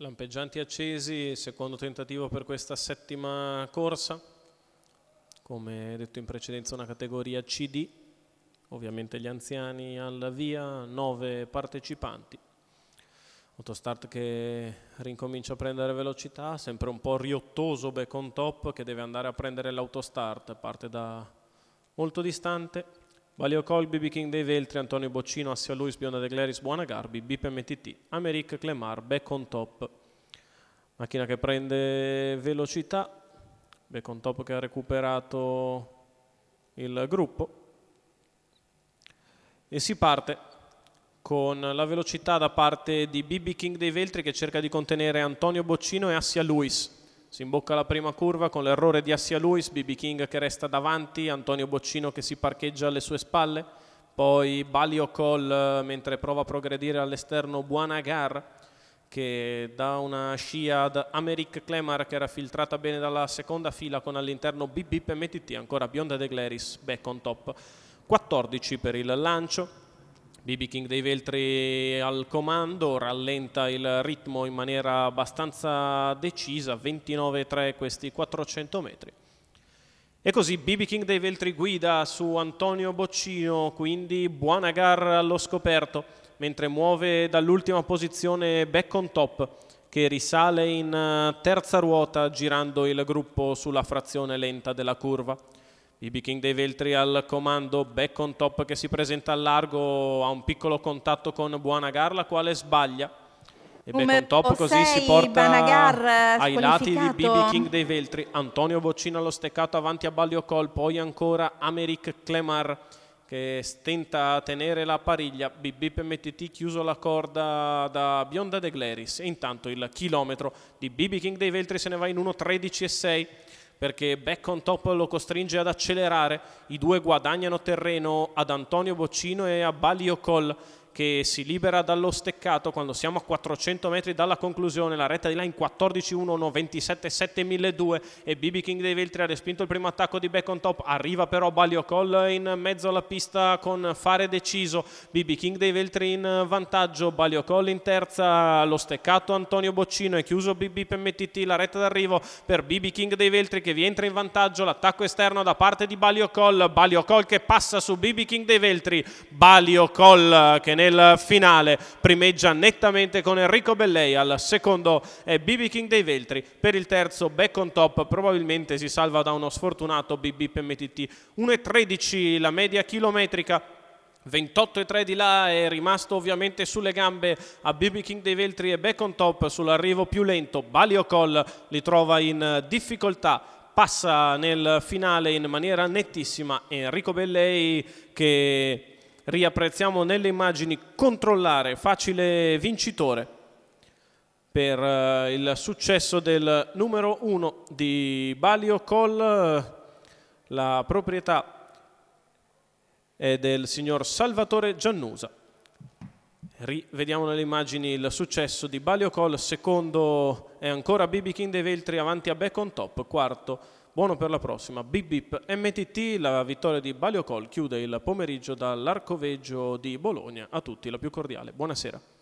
Lampeggianti accesi, secondo tentativo per questa settima corsa, come detto in precedenza una categoria CD, ovviamente gli anziani alla via, 9 partecipanti. Autostart che rincomincia a prendere velocità, sempre un po' riottoso back on Top che deve andare a prendere l'autostart, parte da molto distante. Valio Colby, Biking dei Veltri, Antonio Boccino, Assia Luis, Bionda De Gleris, Buona Garbi, BPMTT, Americ, Clemar, Beccon Top. Macchina che prende velocità, Beccon Top che ha recuperato il gruppo. E si parte con la velocità da parte di BB King dei Veltri che cerca di contenere Antonio Boccino e Assia Luis. Si imbocca la prima curva con l'errore di Assia Luis, BB King che resta davanti, Antonio Boccino che si parcheggia alle sue spalle, poi Balio Col eh, mentre prova a progredire all'esterno Buonagar che dà una scia ad Americ Klemar che era filtrata bene dalla seconda fila con all'interno BB e ancora Bionda De Gleris, back on top. 14 per il lancio, BB King dei Veltri al comando, rallenta il ritmo in maniera abbastanza decisa, 29-3 questi 400 metri. E così BB King dei Veltri guida su Antonio Boccino, quindi buona gara allo scoperto, mentre muove dall'ultima posizione back on top, che risale in terza ruota girando il gruppo sulla frazione lenta della curva. BB King dei Veltri al comando, back on top che si presenta al largo, ha un piccolo contatto con Buonagar, la quale sbaglia. E back on top così si porta Banagar, eh, ai lati di Bibi King dei Veltri. Antonio Boccino allo steccato avanti a Baglio poi ancora Americ Clemar che stenta a tenere la pariglia, BB PMTT chiuso la corda da Bionda De Gleris e intanto il chilometro di Bibi King dei Veltri se ne va in 1.13.6 perché back on top lo costringe ad accelerare, i due guadagnano terreno ad Antonio Boccino e a Balio Coll che si libera dallo steccato quando siamo a 400 metri dalla conclusione, la retta di line 14-1-1, 27-7-1002 e BB King dei Veltri ha respinto il primo attacco di back on top, arriva però Balio Baliocol in mezzo alla pista con fare deciso, BB King dei Veltri in vantaggio, Balio Baliocol in terza, lo steccato Antonio Boccino è chiuso BB PMTT, la retta d'arrivo per BB King dei Veltri che vi entra in vantaggio, l'attacco esterno da parte di Balio Balio Baliocol che passa su BB King dei Veltri, Balio Baliocol che ne nel finale. Primeggia nettamente con Enrico Bellei al secondo è BB King dei Veltri, per il terzo back on top probabilmente si salva da uno sfortunato BB PMTT. 1.13 la media chilometrica 28,3 di là è rimasto ovviamente sulle gambe a BB King dei Veltri e back on top sull'arrivo più lento Balio Coll li trova in difficoltà passa nel finale in maniera nettissima Enrico Bellei che riapprezziamo nelle immagini controllare, facile vincitore per eh, il successo del numero 1 di Balio Col, la proprietà è del signor Salvatore Giannusa. Rivediamo nelle immagini il successo di Balio Col, secondo è ancora BB King dei Veltri avanti a Back on Top, quarto Buono per la prossima. Bip bip MTT, la vittoria di Balio Col chiude il pomeriggio dall'arcoveggio di Bologna. A tutti la più cordiale. Buonasera.